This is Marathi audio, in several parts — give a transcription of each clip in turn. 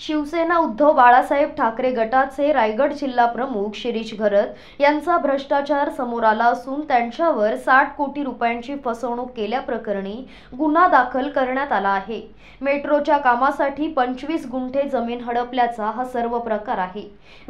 शिवसेना उद्धव बाळासाहेब ठाकरे गटाचे रायगड जिल्हा प्रमुख शिरीष घरत यांचा भ्रष्टाचार समोर आला असून त्यांच्यावर साठ कोटी रुपयांची फसवणूक केल्याप्रकरणी गुन्हा दाखल करण्यात आला आहे मेट्रोच्या कामासाठी पंचवीस गुंठे जमीन हडपल्याचा हा सर्व प्रकार आहे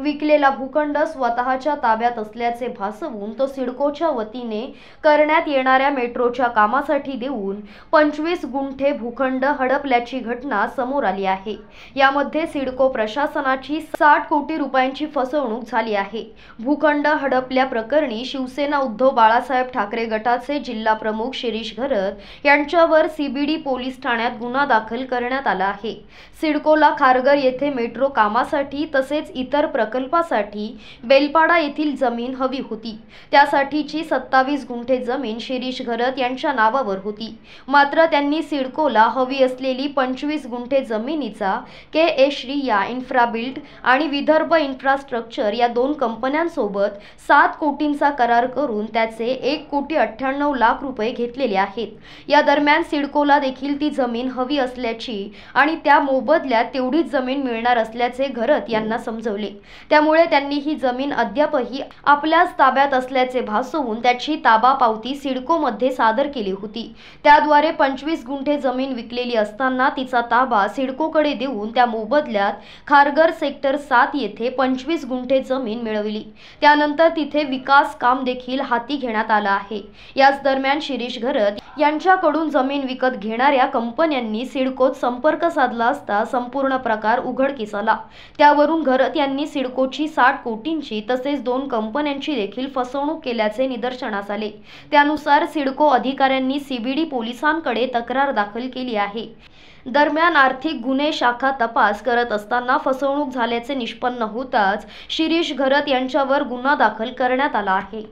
विकलेला भूखंड स्वतःच्या ताब्यात असल्याचे भासवून तो सिडकोच्या वतीने करण्यात येणाऱ्या मेट्रोच्या कामासाठी देऊन पंचवीस गुंठे भूखंड हडपल्याची घटना समोर आली आहे यामध्ये मध्ये सिडको प्रशासनाची साठ कोटी रुपयांची फसवणूक झाली आहे भूखंड हडपल्या प्रकरणी शिवसेना उद्धव बाळासाहेब ठाकरे गटाचे जिल्हा प्रमुख शिरीष घरत यांच्यावर सीबीडी पोलीस ठाण्यात गुन्हा दाखल करण्यात आला आहे सिडकोला खारगर येथे मेट्रो कामासाठी तसेच इतर प्रकल्पासाठी बेलपाडा येथील जमीन हवी होती त्यासाठीची सत्तावीस गुंठे जमीन शिरीष घरत यांच्या नावावर होती मात्र त्यांनी सिडकोला हवी असलेली पंचवीस गुंठे जमिनीचा के इन्फ्रा बिल्ड आणि विदर्भ इन्फ्रास्ट्रक्चर या दोन कंपन्यांसोबत सात कोटींचा करार करून त्याचे एक कोटी अठ्ठ्याण्णव लाख रुपये घेतलेले आहेत या दरम्यान सिडकोला देखील ती जमीन हवी असल्याची आणि त्या मोबदल्यात तेवढीच जमीन मिळणार असल्याचे घरत यांना समजवले त्यामुळे त्यांनी ही जमीन अद्यापही आपल्याच ताब्यात असल्याचे भासवून त्याची ताबा पावती सिडकोमध्ये सादर केली होती त्याद्वारे पंचवीस गुंठे जमीन विकलेली असताना तिचा ताबा सिडकोकडे देऊन त्या मोबदल मोबदल्यात खारगर सेक्टर सात येथे पंचवीस गुंठे जमीन मिळवली त्यानंतर तिथे विकास काम देखील हाती घेण्यात आलं आहे याच दरम्यान शिरीष घरत यांच्याकडून जमीन विकत घेणाऱ्या कंपन्यांनी सिडकोत संपर्क साधला असता संपूर्ण प्रकार उघडकीस आला त्यावरून घरत यांनी सिडकोची साठ कोटींची तसेच दोन कंपन्यांची देखील फसवणूक केल्याचे निदर्शनास आले त्यानुसार सिडको अधिकाऱ्यांनी सीबीडी पोलिसांकडे तक्रार दाखल केली आहे दरम्यान आर्थिक गुन्हे शाखा तपास करत असताना फसवणूक झाल्याचे निष्पन्न होताच शिरीष घरत यांच्यावर गुन्हा दाखल करण्यात आला आहे